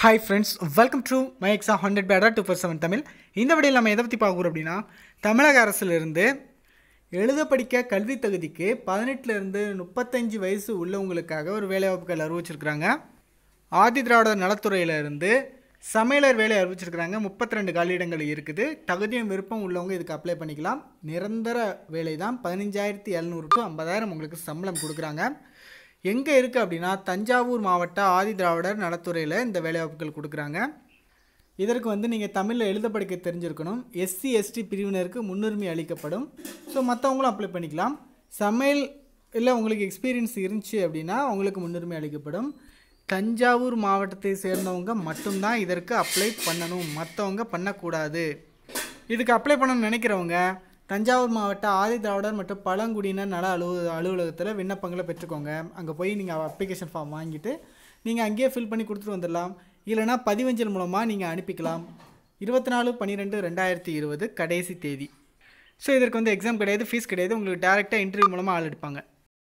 hi friends welcome to my exa hundred beta two four seven Tamil இந்த விடையில் நம்ம எதை பற்றி பார்க்குறோம் அப்படின்னா தமிழக அரசிலிருந்து எழுத படிக்க கல்வி தகுதிக்கு பதினெட்டுலேருந்து முப்பத்தஞ்சு வயசு உள்ளவங்களுக்காக ஒரு வேலைவாய்ப்புகள் அறிவிச்சிருக்கிறாங்க ஆதி திராவிடர் நலத்துறையிலிருந்து சமையலர் வேலை அறிவிச்சிருக்கிறாங்க முப்பத்தி ரெண்டு காலியிடங்கள் இருக்குது தகுதியும் விருப்பம் உள்ளவங்க இதுக்கு அப்ளை பண்ணிக்கலாம் நிரந்தர வேலை தான் பதினஞ்சாயிரத்தி எழுநூறு டு ஐம்பதாயிரம் உங்களுக்கு சம்பளம் கொடுக்குறாங்க எங்கே இருக்குது அப்படின்னா தஞ்சாவூர் மாவட்ட ஆதி திராவிடர் நலத்துறையில் இந்த வேலைவாய்ப்புகள் கொடுக்குறாங்க இதற்கு வந்து நீங்கள் தமிழில் எழுத படிக்க தெரிஞ்சிருக்கணும் எஸ்சி எஸ்டி பிரிவினருக்கு முன்னுரிமை அளிக்கப்படும் ஸோ மற்றவங்களும் அப்ளை பண்ணிக்கலாம் சமையல் இல்லை உங்களுக்கு எக்ஸ்பீரியன்ஸ் இருந்துச்சு அப்படின்னா உங்களுக்கு முன்னுரிமை அளிக்கப்படும் தஞ்சாவூர் மாவட்டத்தை சேர்ந்தவங்க மட்டும்தான் இதற்கு அப்ளை பண்ணணும் மற்றவங்க பண்ணக்கூடாது இதுக்கு அப்ளை பண்ணணும்னு நினைக்கிறவங்க தஞ்சாவூர் மாவட்ட ஆதி திராவிடர் மற்றும் பழங்குடியினர் நல அலுவ அலுவலகத்தில் விண்ணப்பங்களை பெற்றுக்கோங்க அங்கே போய் நீங்கள் அப்ளிகேஷன் ஃபார்ம் வாங்கிட்டு நீங்கள் அங்கேயே ஃபில் பண்ணி கொடுத்துட்டு வந்துடலாம் இல்லைனா பதிவஞ்சல் மூலமாக நீங்கள் அனுப்பிக்கலாம் இருபத்தி நாலு பன்னிரெண்டு ரெண்டாயிரத்தி இருபது கடைசி தேதி ஸோ இதற்கு வந்து எக்ஸாம் கிடையாது ஃபீஸ் கிடையாது உங்களுக்கு டேரெக்டாக இன்டர்வியூ மூலமாக ஆள் எடுப்பாங்க